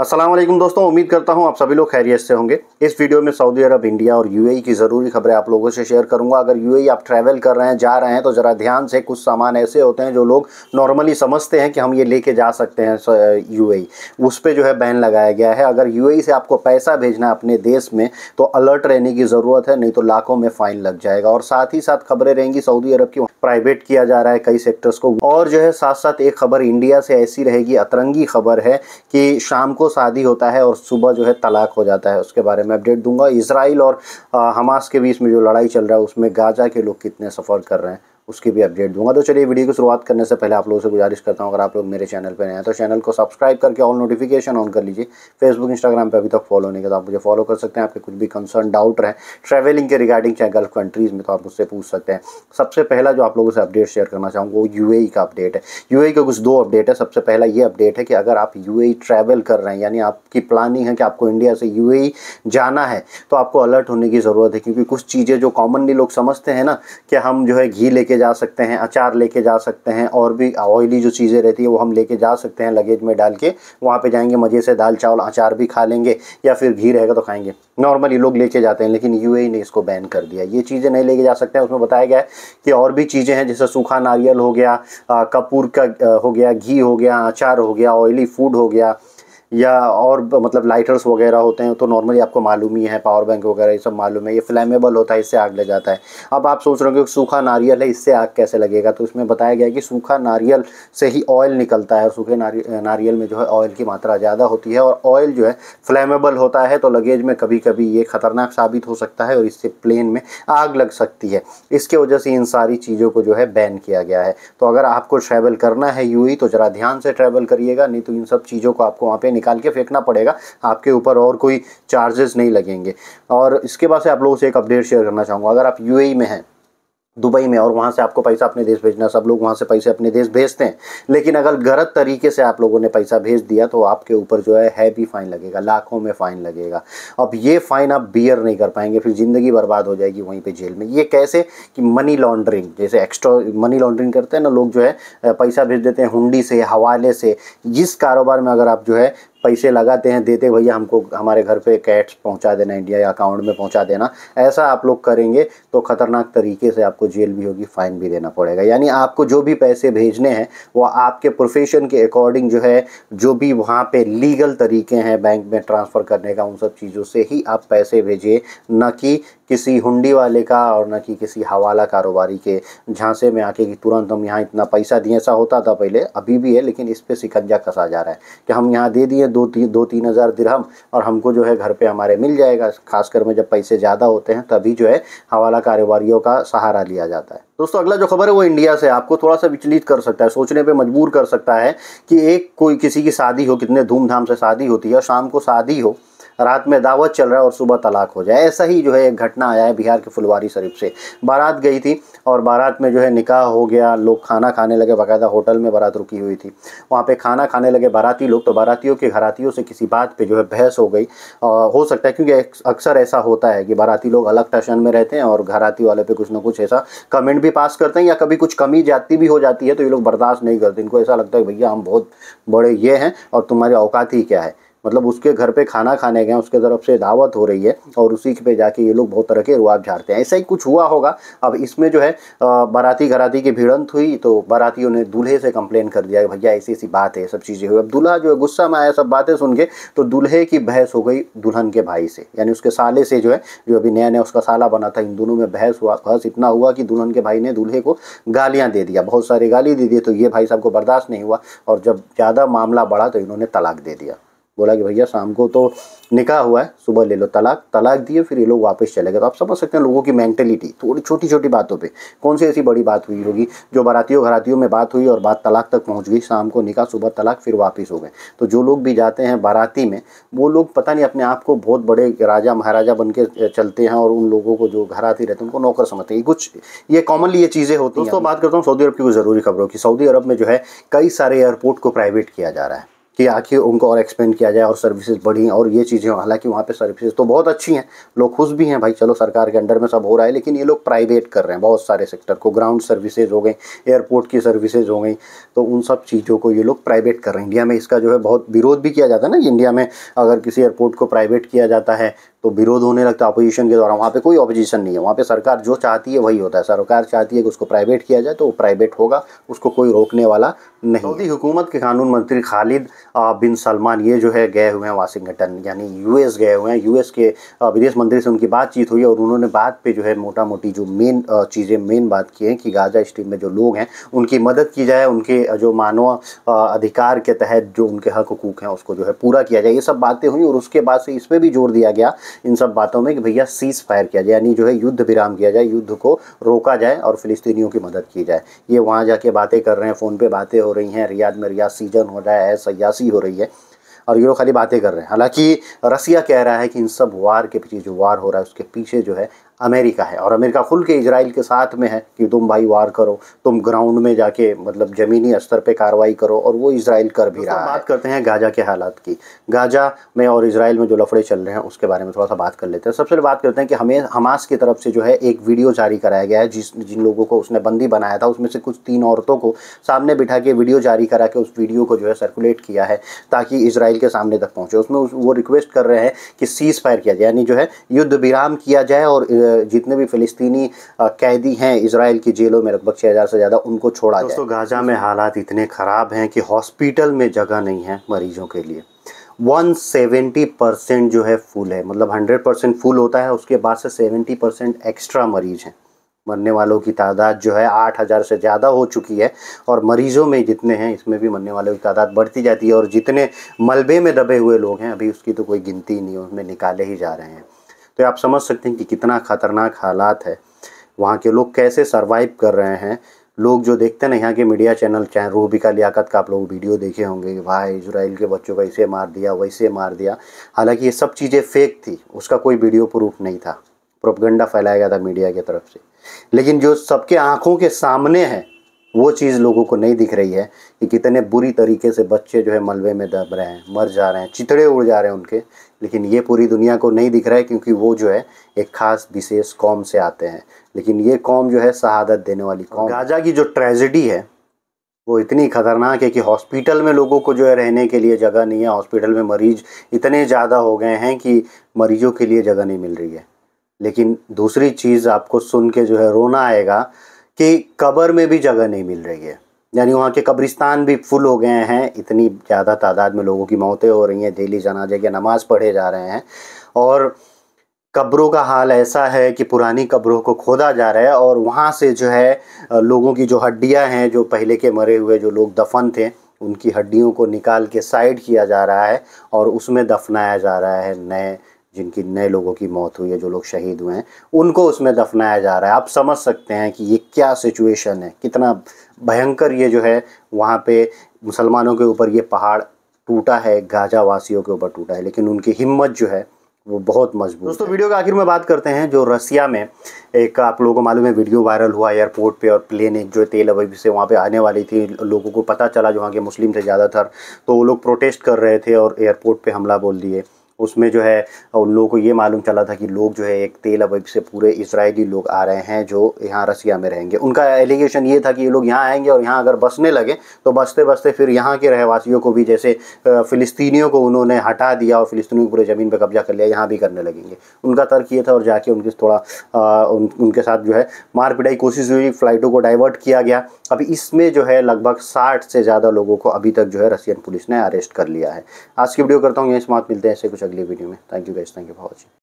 असलम दोस्तों उम्मीद करता हूं आप सभी लोग खैरियत से होंगे इस वीडियो में सऊदी अरब इंडिया और यूएई की ज़रूरी खबरें आप लोगों से शेयर करूंगा अगर यूएई आप ट्रैवल कर रहे हैं जा रहे हैं तो ज़रा ध्यान से कुछ सामान ऐसे होते हैं जो लोग नॉर्मली समझते हैं कि हम ये लेके जा सकते हैं यूएई उस पर जो है बैन लगाया गया है अगर यू से आपको पैसा भेजना है अपने देश में तो अलर्ट रहने की ज़रूरत है नहीं तो लाखों में फ़ाइन लग जाएगा और साथ ही साथ खबरें रहेंगी सऊदी अरब की प्राइवेट किया जा रहा है कई सेक्टर्स को और जो है साथ साथ एक खबर इंडिया से ऐसी रहेगी अतरंगी खबर है कि शाम को को शादी होता है और सुबह जो है तलाक हो जाता है उसके बारे में अपडेट दूंगा इसराइल और हमास के बीच में जो लड़ाई चल रहा है उसमें गाजा के लोग कितने सफ़र कर रहे हैं उसकी भी अपडेट दूंगा तो चलिए वीडियो की शुरुआत करने से पहले आप लोगों से गुजारिश करता हूँ अगर आप लोग मेरे चैनल पर नए हैं तो चैनल को सब्सक्राइब करके ऑल नोटिफिकेशन ऑन कर लीजिए फेसबुक इंस्टाग्राम पर अभी तक फॉलो नहीं किया तो आप मुझे फॉलो कर सकते हैं आपके कुछ भी कंसर्न डाउट रहे ट्रैवलिंग के रिगार्डिंग चाहे गल्फ कंट्रीज़ में तो आप मुझसे पूछ सकते हैं सबसे पहला जो आप लोगों से अपडेट शेयर करना चाहूँगा वो यू e का अपडेट है यू e का कुछ दो अपडेट है सबसे पहला ये अपडेट है कि अगर आप यू ट्रैवल e कर रहे हैं यानी आपकी प्लानिंग है कि आपको इंडिया से यू जाना है तो आपको अलर्ट होने की ज़रूरत है क्योंकि कुछ चीज़ें जो कॉमनली लोग समझते हैं ना कि हम जो है घी लेके लेके जा सकते हैं अचार लेके जा सकते हैं और भी ऑयली जो चीज़ें रहती है वो हम लेके जा सकते हैं लगेज में डाल के वहाँ पे जाएंगे मज़े से दाल चावल अचार भी खा लेंगे या फिर घी रहेगा तो खाएंगे नॉर्मली लोग लेके जाते हैं लेकिन यू ने इसको बैन कर दिया ये चीज़ें नहीं लेके जा सकते हैं उसमें बताया गया है कि और भी चीज़ें हैं जैसे सूखा नारियल हो गया कपूर का हो गया घी हो गया अचार हो गया ऑयली फूड हो गया या और मतलब लाइटर्स वगैरह होते हैं तो नॉर्मली आपको मालूम ही है पावर बैंक वगैरह ये सब मालूम है ये फ्लेमेबल होता है इससे आग लग जाता है अब आप सोच रहे हो कि सूखा नारियल है इससे आग कैसे लगेगा तो इसमें बताया गया है कि सूखा नारियल से ही ऑयल निकलता है और सूखे नारियल में जो है ऑयल की मात्रा ज़्यादा होती है और ऑयल जो है फ्लेमेबल होता है तो लगेज में कभी कभी ये ख़तरनाक साबित हो सकता है और इससे प्लेन में आग लग सकती है इसके वजह से इन सारी चीज़ों को जो है बैन किया गया है तो अगर आपको ट्रैवल करना है यू e, तो ज़रा ध्यान से ट्रैवल करिएगा नहीं तो इन सब चीज़ों को आपको वहाँ पर निकाल के फेंकना पड़ेगा आपके ऊपर और कोई चार्जेस नहीं लगेंगे और इसके बाद से आप लोगों से एक अपडेट शेयर करना चाहूँगा अगर आप यू में हैं दुबई में और वहाँ से आपको पैसा अपने देश भेजना सब लोग वहाँ से पैसे अपने देश भेजते हैं लेकिन अगर गलत तरीके से आप लोगों ने पैसा भेज दिया तो आपके ऊपर जो है हैवी फाइन लगेगा लाखों में फाइन लगेगा अब ये फाइन आप बियर नहीं कर पाएंगे फिर ज़िंदगी बर्बाद हो जाएगी वहीं पे जेल में ये कैसे कि मनी लॉन्ड्रिंग जैसे एक्स्ट्रा मनी लॉन्ड्रिंग करते हैं ना लोग जो है पैसा भेज देते हैं हुंडी से हवाले से जिस कारोबार में अगर आप जो है पैसे लगाते हैं देते भैया हमको हमारे घर पे कैट्स पहुंचा देना इंडिया या अकाउंट में पहुंचा देना ऐसा आप लोग करेंगे तो ख़तरनाक तरीके से आपको जेल भी होगी फ़ाइन भी देना पड़ेगा यानी आपको जो भी पैसे भेजने हैं वो आपके प्रोफेशन के अकॉर्डिंग जो है जो भी वहाँ पर लीगल तरीके हैं बैंक में ट्रांसफ़र करने का उन सब चीज़ों से ही आप पैसे भेजिए न कि किसी हुंडी वाले का और न कि किसी हवाला कारोबारी के झांसे में आके कि तुरंत हम यहाँ इतना पैसा दिए ऐसा होता था पहले अभी भी है लेकिन इस पर शिकंजा कसा जा रहा है कि हम यहाँ दे दिए दो तीन दो तीन हज़ार दिरहम और हमको जो है घर पे हमारे मिल जाएगा खासकर में जब पैसे ज़्यादा होते हैं तभी जो है हवाला कारोबारियों का सहारा लिया जाता है दोस्तों अगला जो खबर है वो इंडिया से आपको थोड़ा सा विचलित कर सकता है सोचने पे मजबूर कर सकता है कि एक कोई किसी की शादी हो कितने धूमधाम से शादी होती है और शाम को शादी हो रात में दावत चल रहा है और सुबह तलाक हो जाए ऐसा ही जो है एक घटना आया है बिहार के फुलवारी शरीफ से बारात गई थी और बारात में जो है निकाह हो गया लोग खाना खाने लगे बाकायदा होटल में बारात रुकी हुई थी वहाँ पर खाना खाने लगे बाराती लोग तो बारातियों के घरातियों से किसी बात पर जो है बहस हो गई हो सकता है क्योंकि अक्सर ऐसा होता है कि बाराती लोग अलग टशन में रहते हैं और घराती वाले पर कुछ ना कुछ ऐसा कमेंट भी पास करते हैं या कभी कुछ कमी जाती भी हो जाती है तो ये लोग बर्दाश्त नहीं करते इनको ऐसा लगता है भैया हम बहुत बड़े ये हैं और तुम्हारे औकात ही क्या है मतलब उसके घर पे खाना खाने गए उसके तरफ से दावत हो रही है और उसी पे जाके ये लोग बहुत तरह के रुआब झाड़ते हैं ऐसा ही कुछ हुआ होगा अब इसमें जो है बाराती घराती की भिड़ंत हुई तो बारातियों ने दूल्हे से कंप्लेन कर दिया भैया ऐसी ऐसी बात है सब चीज़ें हुई अब दूल्हा जो है गुस्सा में आया सब बातें सुन के तो दूल्हे की बहस हो गई दुल्हन के भाई से यानी उसके साले से जो है जो अभी नया नया उसका साला बना था इन दोनों में बहस हुआ बहस इतना हुआ कि दुल्हन के भाई ने दूल्हे को गालियाँ दे दिया बहुत सारी गाली दे दी तो ये भाई साहब को बर्दाश्त नहीं हुआ और जब ज़्यादा मामला बढ़ा तो इन्होंने तलाक दे दिया बोला कि भैया शाम को तो निकाह हुआ है सुबह ले लो तलाक तलाक दिए फिर ये लोग वापस चले गए तो आप समझ सकते हैं लोगों की मैंटेलिटी थोड़ी छोटी छोटी बातों पे कौन सी ऐसी बड़ी बात हुई होगी जो बारातियों घरातियों में बात हुई और बात तलाक तक पहुंच गई शाम को निकाह सुबह तलाक फिर वापस हो गए तो जो लोग भी जाते हैं बाराती में वो लोग पता नहीं अपने आप को बहुत बड़े राजा महाराजा बन के चलते हैं और उन लोगों को जो घर आती रहते हैं उनको नौकर समझते हैं कुछ ये कॉमनली ये चीज़ें होती हैं दोस्तों बात करता हूँ सऊदी अरब की कुछ ज़रूरी खबरों की सऊदी अरब में जो है कई सारे एयरपोर्ट को प्राइवेट किया जा रहा है कि आखिर उनको और एक्सपेंड किया जाए और सर्विसेज बढ़ी और ये चीज़ें हालांकि वहाँ पे सर्विसेज तो बहुत अच्छी हैं लोग खुश भी हैं भाई चलो सरकार के अंडर में सब हो रहा है लेकिन ये लोग प्राइवेट कर रहे हैं बहुत सारे सेक्टर को ग्राउंड सर्विसेज हो गई एयरपोर्ट की सर्विसेज हो गई तो उन सब चीज़ों को ये लोग प्राइवेट कर रहे हैं इंडिया में इसका जो है बहुत विरोध भी किया जाता है ना इंडिया में अगर किसी एयरपोर्ट को प्राइवेट किया जाता है तो विरोध होने लगता है अपोजिशन के द्वारा वहाँ पे कोई अपोजिशन नहीं है वहाँ पे सरकार जो चाहती है वही होता है सरकार चाहती है कि उसको प्राइवेट किया जाए तो वो प्राइवेट होगा उसको कोई रोकने वाला नहीं सऊदी हुकूमत के कानून मंत्री खालिद बिन सलमान ये जो है गए हुए हैं वाशिंगटन यानी यू गए हुए हैं यू के विदेश मंत्री से उनकी बातचीत हुई और उन्होंने बात पर जो है मोटा मोटी जो मेन चीज़ें मेन बात की हैं कि गाजा स्ट्रीम में जो लोग हैं उनकी मदद की जाए उनके जो मानव अधिकार के तहत जो उनके हक हकूक हैं उसको जो है पूरा किया जाए ये सब बातें हुई और उसके बाद से इस पर भी जोर दिया गया इन सब बातों में कि भैया सीज फायर किया जाए यानी जो है युद्ध विराम किया जाए युद्ध को रोका जाए और फिलिस्तीनियों की मदद की जाए ये वहाँ जाके बातें कर रहे हैं फ़ोन पे बातें हो रही हैं रियाद में रियाज सीजन हो रहा है सयासी हो रही है और ये लोग खाली बातें कर रहे हैं हालांकि रसिया कह रहा है कि इन सब वार के पीछे जो वार हो रहा है उसके पीछे जो है अमेरिका है और अमेरिका खुल के इसराइल के साथ में है कि तुम भाई वार करो तुम ग्राउंड में जाके मतलब ज़मीनी स्तर पे कार्रवाई करो और वो इसराइल कर भी तो रहा है बात करते हैं गाजा के हालात की गाजा में और इसराइल में जो लफड़े चल रहे हैं उसके बारे में थोड़ा सा बात कर लेते हैं सबसे पहले बात करते हैं कि हमें हमास की तरफ से जो है एक वीडियो जारी कराया गया है जिस जिन लोगों को उसने बंदी बनाया था उसमें से कुछ तीन औरतों को सामने बिठा के वीडियो जारी करा के उस वीडियो को जो है सर्कुलेट किया है ताकि इसराइल के सामने तक पहुँचे उसमें वो रिक्वेस्ट कर रहे हैं कि सीज़ फायर किया जाए यानी जो है युद्ध विराम किया जाए और जितने भी फिलिस्तीनी कैदी हैं इसराइल की जेलों में लगभग छः हज़ार से ज़्यादा उनको छोड़ा दोस्तों गाजा में हालात इतने ख़राब हैं कि हॉस्पिटल में जगह नहीं है मरीजों के लिए 170 परसेंट जो है फुल है मतलब 100 परसेंट फुल होता है उसके बाद से 70 परसेंट एक्स्ट्रा मरीज हैं मरने वालों की तादाद जो है आठ हज़ार से ज़्यादा हो चुकी है और मरीज़ों में जितने हैं इसमें भी मरने वालों की तादाद बढ़ती जाती है और जितने मलबे में दबे हुए लोग हैं अभी उसकी तो कोई गिनती नहीं है उसमें निकाले ही जा रहे हैं तो आप समझ सकते हैं कि कितना ख़तरनाक हालात है वहाँ के लोग कैसे सर्वाइव कर रहे हैं लोग जो देखते हैं ना यहाँ के मीडिया चैनल चाहे रूबिका लियाकत का आप लोग वीडियो देखे होंगे भाई इसराइल के बच्चों को ऐसे मार दिया वैसे मार दिया हालांकि ये सब चीज़ें फेक थी उसका कोई वीडियो प्रूफ नहीं था प्रोपगंडा फैलाया गया था मीडिया की तरफ से लेकिन जो सबके आँखों के सामने है वो चीज़ लोगों को नहीं दिख रही है कि कितने बुरी तरीके से बच्चे जो है मलबे में दब रहे हैं मर जा रहे हैं चितड़े उड़ जा रहे हैं उनके लेकिन ये पूरी दुनिया को नहीं दिख रहा है क्योंकि वो जो है एक ख़ास विशेष कौम से आते हैं लेकिन ये कौम जो है शहादत देने वाली कौम गाजा की जो ट्रेजिडी है वो इतनी ख़तरनाक है कि हॉस्पिटल में लोगों को जो है रहने के लिए जगह नहीं है हॉस्पिटल में मरीज़ इतने ज़्यादा हो गए हैं कि मरीज़ों के लिए जगह नहीं मिल रही है लेकिन दूसरी चीज़ आपको सुन के जो है रोना आएगा कि कब्र में भी जगह नहीं मिल रही है यानी वहाँ के कब्रिस्तान भी फुल हो गए हैं इतनी ज़्यादा तादाद में लोगों की मौतें हो रही हैं डेली जनाजे के नमाज़ पढ़े जा रहे हैं और कब्रों का हाल ऐसा है कि पुरानी कब्रों को खोदा जा रहा है और वहाँ से जो है लोगों की जो हड्डियाँ हैं जो पहले के मरे हुए जो लोग दफन थे उनकी हड्डियों को निकाल के साइड किया जा रहा है और उसमें दफनाया जा रहा है नए जिनकी नए लोगों की मौत हुई है जो लोग शहीद हुए हैं उनको उसमें दफनाया जा रहा है आप समझ सकते हैं कि ये क्या सिचुएशन है कितना भयंकर ये जो है वहाँ पे मुसलमानों के ऊपर ये पहाड़ टूटा है गाजा वासियों के ऊपर टूटा है लेकिन उनकी हिम्मत जो है वो बहुत मजबूत दोस्तों वीडियो के आखिर में बात करते हैं जो रसिया में एक आप लोगों को मालूम है वीडियो वायरल हुआ एयरपोर्ट पे और प्लेन एक जो तेल अभी से वहाँ पे आने वाली थी लोगों को पता चला जो वहाँ के मुस्लिम थे ज़्यादातर तो वो लोग प्रोटेस्ट कर रहे थे और एयरपोर्ट पे हमला बोल दिए उसमें जो है उन लोगों को ये मालूम चला था कि लोग जो है एक तेल अवैध से पूरे इसराइली लोग आ रहे हैं जो यहाँ रसिया में रहेंगे उनका एलिगेशन ये था कि ये लोग यहाँ आएंगे और यहाँ अगर बसने लगे तो बसते बसते फिर यहाँ के रहवासियों को भी जैसे फ़िलिस्तीनियों को उन्होंने हटा दिया और फ़िलिस्तीनियों पूरे ज़मीन पर कब्जा कर लिया यहाँ भी करने लगेंगे उनका तर्क ये था और जाके उनके थोड़ा उन, उनके साथ जो है मार पिटाई कोशिश हुई फ़्लाइटों को डाइवर्ट किया गया अभी इसमें जो है लगभग साठ से ज़्यादा लोगों को अभी तक जो है रसियन पुलिस ने अरेस्ट कर लिया है आज की वीडियो करता हूँ यहीं समाप्त मिलते हैं ऐसे कुछ अगली वीडियो में thank you guys thank you for watching